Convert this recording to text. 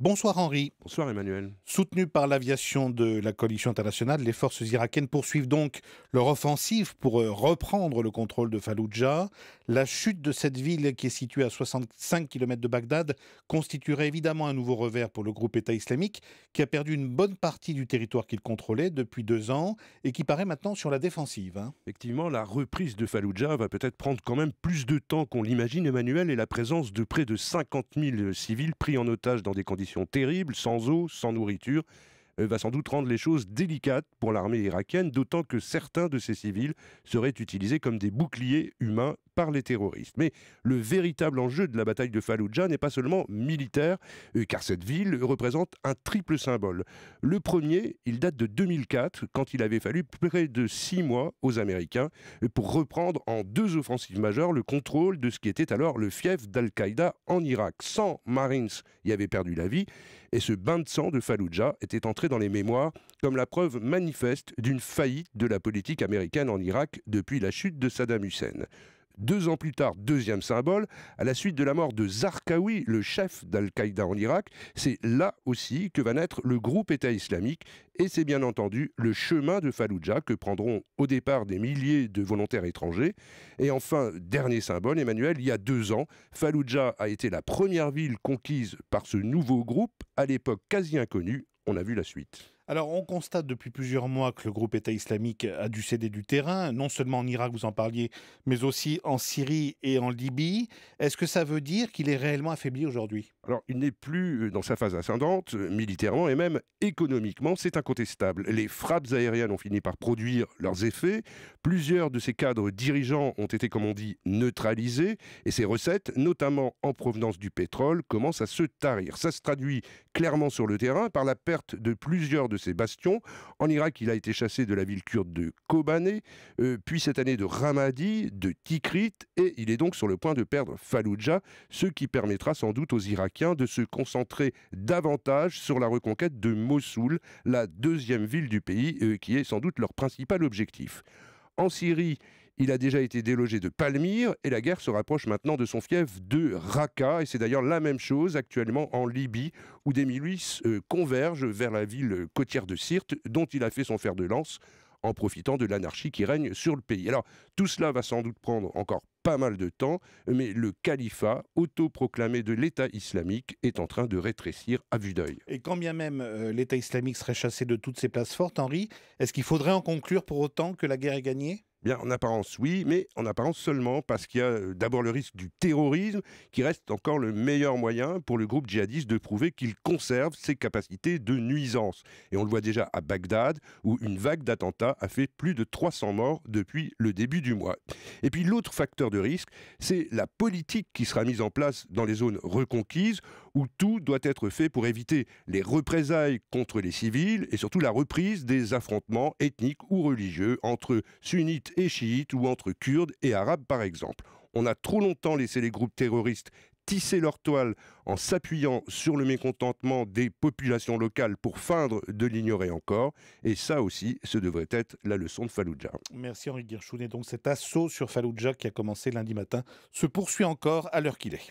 Bonsoir Henri. Bonsoir Emmanuel. Soutenu par l'aviation de la coalition internationale, les forces irakiennes poursuivent donc leur offensive pour euh, reprendre le contrôle de Fallujah. La chute de cette ville, qui est située à 65 km de Bagdad, constituerait évidemment un nouveau revers pour le groupe État islamique, qui a perdu une bonne partie du territoire qu'il contrôlait depuis deux ans et qui paraît maintenant sur la défensive. Hein. Effectivement, la reprise de Fallujah va peut-être prendre quand même plus de temps qu'on l'imagine, Emmanuel, et la présence de près de 50 000 civils pris en otage dans des conditions terrible, sans eau, sans nourriture, euh, va sans doute rendre les choses délicates pour l'armée irakienne, d'autant que certains de ces civils seraient utilisés comme des boucliers humains par les terroristes. Mais le véritable enjeu de la bataille de Fallujah n'est pas seulement militaire, euh, car cette ville représente un triple symbole. Le premier, il date de 2004, quand il avait fallu près de six mois aux Américains euh, pour reprendre en deux offensives majeures le contrôle de ce qui était alors le fief d'Al-Qaïda en Irak. 100 Marines y avaient perdu la vie, et ce bain de sang de Fallujah était entré dans les mémoires comme la preuve manifeste d'une faillite de la politique américaine en Irak depuis la chute de Saddam Hussein. Deux ans plus tard, deuxième symbole, à la suite de la mort de Zarqawi, le chef d'Al-Qaïda en Irak, c'est là aussi que va naître le groupe État islamique et c'est bien entendu le chemin de Fallujah que prendront au départ des milliers de volontaires étrangers. Et enfin, dernier symbole, Emmanuel, il y a deux ans, Fallujah a été la première ville conquise par ce nouveau groupe, à l'époque quasi inconnu, On a vu la suite. Alors, on constate depuis plusieurs mois que le groupe État islamique a dû céder du terrain, non seulement en Irak, vous en parliez, mais aussi en Syrie et en Libye. Est-ce que ça veut dire qu'il est réellement affaibli aujourd'hui Alors, il n'est plus euh, dans sa phase ascendante, euh, militairement et même économiquement, c'est incontestable. Les frappes aériennes ont fini par produire leurs effets. Plusieurs de ses cadres dirigeants ont été, comme on dit, neutralisés, et ses recettes, notamment en provenance du pétrole, commencent à se tarir. Ça se traduit clairement sur le terrain par la perte de plusieurs de ses bastions. En Irak, il a été chassé de la ville kurde de Kobané, euh, puis cette année de Ramadi, de Tikrit, et il est donc sur le point de perdre Fallujah, ce qui permettra sans doute aux Irakiens de se concentrer davantage sur la reconquête de Mossoul, la deuxième ville du pays, euh, qui est sans doute leur principal objectif. En Syrie, il a déjà été délogé de Palmyre et la guerre se rapproche maintenant de son fief de Raqqa. Et c'est d'ailleurs la même chose actuellement en Libye où des milices euh, convergent vers la ville côtière de Sirte dont il a fait son fer de lance en profitant de l'anarchie qui règne sur le pays. Alors tout cela va sans doute prendre encore pas mal de temps, mais le califat autoproclamé de l'État islamique est en train de rétrécir à vue d'œil. Et quand bien même euh, l'État islamique serait chassé de toutes ses places fortes, Henri, est-ce qu'il faudrait en conclure pour autant que la guerre est gagnée en apparence, oui, mais en apparence seulement, parce qu'il y a euh, d'abord le risque du terrorisme, qui reste encore le meilleur moyen pour le groupe djihadiste de prouver qu'il conserve ses capacités de nuisance. Et on le voit déjà à Bagdad, où une vague d'attentats a fait plus de 300 morts depuis le début du mois. Et puis l'autre facteur de risque, c'est la politique qui sera mise en place dans les zones reconquises, où tout doit être fait pour éviter les représailles contre les civils et surtout la reprise des affrontements ethniques ou religieux entre sunnites et chiites ou entre kurdes et arabes par exemple. On a trop longtemps laissé les groupes terroristes tisser leur toile en s'appuyant sur le mécontentement des populations locales pour feindre de l'ignorer encore. Et ça aussi, ce devrait être la leçon de Fallujah. Merci Henri Guirchounet. donc cet assaut sur Fallujah qui a commencé lundi matin se poursuit encore à l'heure qu'il est.